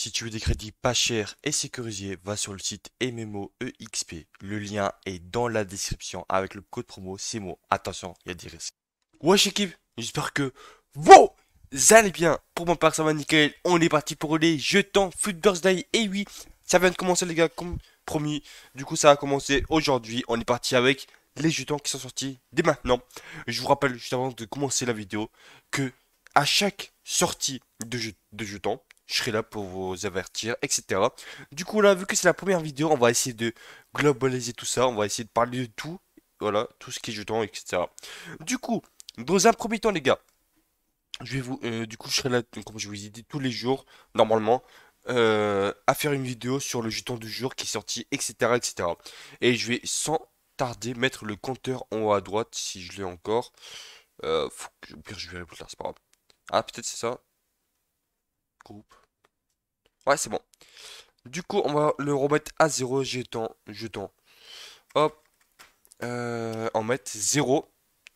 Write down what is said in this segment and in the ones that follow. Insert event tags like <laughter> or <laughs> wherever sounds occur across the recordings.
Si tu veux des crédits pas chers et sécurisés, va sur le site MMOEXP, Le lien est dans la description avec le code promo CMO. Attention, il y a des risques. Wesh équipe, j'espère que vous allez bien. Pour mon part, ça va nickel. On est parti pour les jetons Footbirds Day. Et oui, ça vient de commencer les gars, comme promis. Du coup, ça a commencé aujourd'hui. On est parti avec les jetons qui sont sortis dès maintenant. Je vous rappelle juste avant de commencer la vidéo que à chaque sortie de, de jetons, je serai là pour vous avertir, etc. Du coup, là, vu que c'est la première vidéo, on va essayer de globaliser tout ça, on va essayer de parler de tout, voilà, tout ce qui est jetons, etc. Du coup, dans un premier temps, les gars, je vais vous, euh, du coup, je serai là, comme je vous ai dit, tous les jours, normalement, euh, à faire une vidéo sur le jeton du jour qui est sorti, etc., etc. Et je vais sans tarder mettre le compteur en haut à droite, si je l'ai encore. Euh, je vais c'est pas grave. Ah, peut-être c'est ça. Ouais, c'est bon. Du coup, on va le remettre à 0. Jetant, jetant. Hop. Euh, on mettre 0.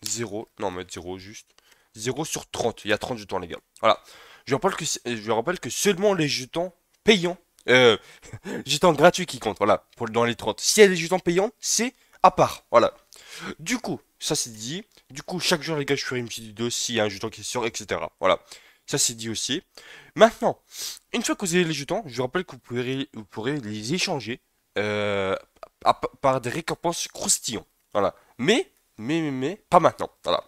0. Non, mettre 0 juste. 0 sur 30. Il y a 30 jetons, les gars. Voilà. Je rappelle que, je rappelle que seulement les jetons payants. Euh, <laughs> jetons gratuits qui comptent. Voilà. Pour, dans les 30. S'il y a des jetons payants, c'est à part. Voilà. Du coup, ça c'est dit. Du coup, chaque jour, les gars, je ferai une petite vidéo il y a un jeton qui sort, etc. Voilà. Ça, c'est dit aussi. Maintenant, une fois que vous avez les jetons, je vous rappelle que vous pourrez, vous pourrez les échanger euh, par des récompenses croustillantes. Voilà. Mais, mais, mais, pas maintenant. Voilà.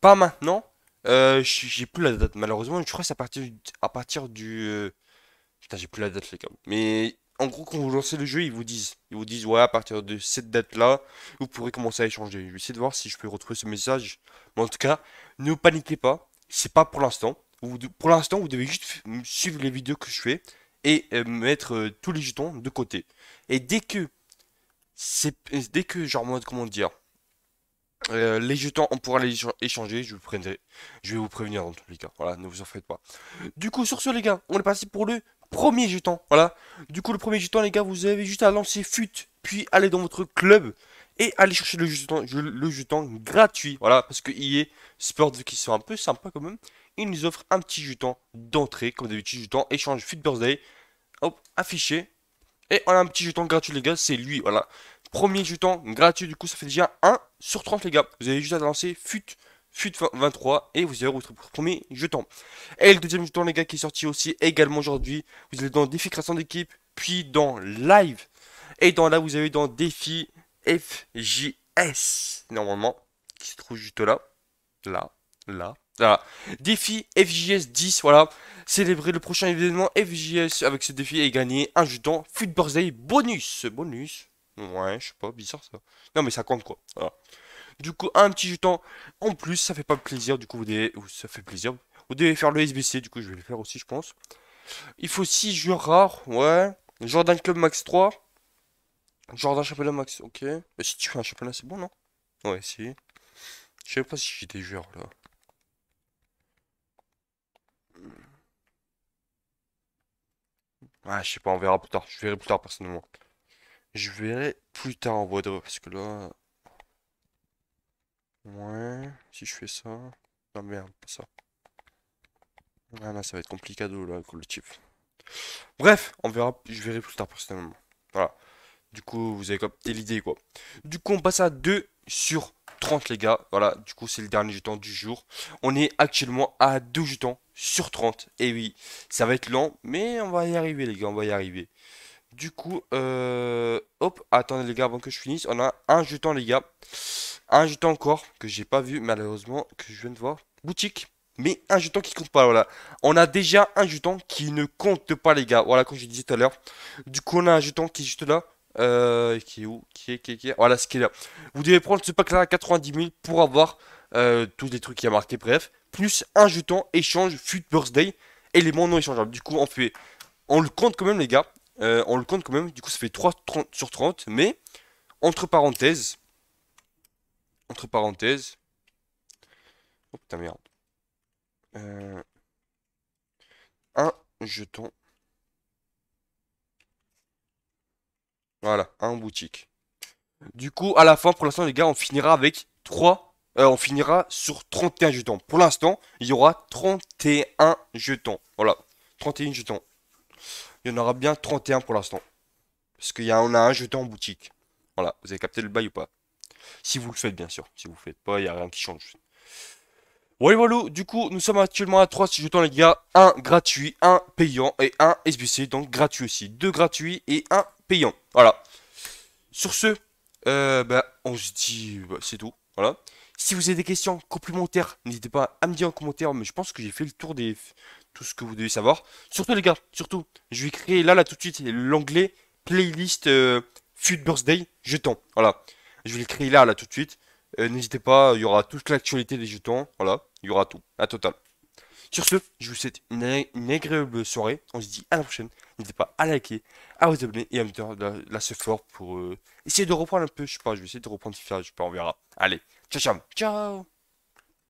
Pas maintenant. Euh, j'ai plus la date, malheureusement. Je crois que c'est à partir, du, à partir du. Euh, putain, j'ai plus la date, les gars. Mais en gros, quand vous lancez le jeu, ils vous disent, ils vous disent, ouais, à partir de cette date-là, vous pourrez commencer à échanger. Je vais essayer de voir si je peux retrouver ce message. Mais en tout cas, ne paniquez pas. C'est pas pour l'instant pour l'instant, vous devez juste suivre les vidéos que je fais et euh, mettre euh, tous les jetons de côté. Et dès que, euh, dès que, genre, moi, comment dire, les jetons, on pourra les échanger, je vous, prendrai, je vais vous prévenir dans tous les cas, voilà, ne vous en faites pas. Du coup, sur ce, les gars, on est passé pour le premier jeton, voilà. Du coup, le premier jeton, les gars, vous avez juste à lancer fut, puis aller dans votre club, et aller chercher le jeton, le jeton gratuit. Voilà, parce que est Sports, qui sont un peu sympas quand même, ils nous offre un petit jeton d'entrée, comme d'habitude, jeton échange fut Birthday. Hop, affiché. Et on a un petit jeton gratuit, les gars, c'est lui, voilà. Premier jeton gratuit, du coup, ça fait déjà 1 sur 30, les gars. Vous avez juste à lancer FUT. FUT 23 et vous avez votre premier jeton. Et le deuxième jeton les gars qui est sorti aussi également aujourd'hui, vous allez dans défi création d'équipe, puis dans live. Et dans là vous avez dans défi FJS, normalement, qui se trouve juste là. Là, là. Voilà. Défi FJS 10, voilà. Célébrer le prochain événement FJS avec ce défi et gagner un jeton Food bonus. Bonus. Ouais, je sais pas, bizarre ça. Non, mais ça compte quoi. Voilà. Du coup, un petit jeton en plus, ça fait pas plaisir. Du coup, vous devez, ça fait plaisir. Vous devez faire le SBC, du coup, je vais le faire aussi, je pense. Il faut 6 joueurs rares, ouais. Jordan Club Max 3. Jordan d'un championnat max, ok. Mais si tu fais un championnat, c'est bon, non Ouais, si. Je sais pas si j'étais joueurs, là. Ah, je sais pas, on verra plus tard. Je verrai plus tard, personnellement. Je verrai plus tard en de... parce que là... Ouais, si je fais ça... Non, ah, merde, pas ça. Ah là, ça va être compliqué là, avec le type. Bref, on verra, je verrai plus tard personnellement. Voilà. Du coup, vous avez capté l'idée, quoi. Du coup, on passe à 2 sur 30, les gars. Voilà, du coup, c'est le dernier jeton du jour. On est actuellement à 2 jetons sur 30. Et oui, ça va être lent, mais on va y arriver, les gars, on va y arriver. Du coup, euh, hop, attendez les gars, avant que je finisse, on a un jeton les gars. Un jeton encore, que j'ai pas vu malheureusement, que je viens de voir. Boutique, mais un jeton qui compte pas, voilà. On a déjà un jeton qui ne compte pas les gars, voilà comme je disais tout à l'heure. Du coup, on a un jeton qui est juste là. Euh, qui est où Qui est, qui Voilà ce qui est là. Vous devez prendre ce pack-là à 90 000 pour avoir euh, tous les trucs qui a marqué, bref. Plus un jeton échange fut birthday, élément non échangeable. Du coup, on fait. On le compte quand même, les gars. Euh, on le compte quand même. Du coup, ça fait 3 30 sur 30. Mais, entre parenthèses. Entre parenthèses. Oh putain, merde. un jeton Voilà, un boutique. Du coup, à la fin, pour l'instant, les gars, on finira avec 3. Euh, on finira sur 31 jetons. Pour l'instant, il y aura 31 jetons. Voilà, 31 jetons. Il y en aura bien 31 pour l'instant. Parce qu'on a, a un jeton en boutique. Voilà, vous avez capté le bail ou pas Si vous le faites, bien sûr. Si vous le faites pas, il n'y a rien qui change. Ouais, voilà, du coup, nous sommes actuellement à 3 jetons, les gars. Un gratuit, un payant et un SBC, donc gratuit aussi. Deux gratuits et un payant. Voilà. Sur ce, euh, bah, on se dit, bah, c'est tout. Voilà. Si vous avez des questions complémentaires, n'hésitez pas à me dire en commentaire, mais je pense que j'ai fait le tour de tout ce que vous devez savoir. Surtout les gars, surtout, je vais créer là là tout de suite l'anglais playlist euh, Food Birthday jetons. Voilà. Je vais le créer là là tout de suite. Euh, n'hésitez pas, il y aura toute l'actualité des jetons, voilà, il y aura tout, à total. Sur ce, je vous souhaite une, agréable soirée. On se dit à la prochaine. N'hésitez pas à liker, à vous abonner et à me dire la, fort pour euh, essayer de reprendre un peu. Je sais pas, je vais essayer de reprendre FIFA, je sais pas, on verra. Allez, ciao, ciao, ciao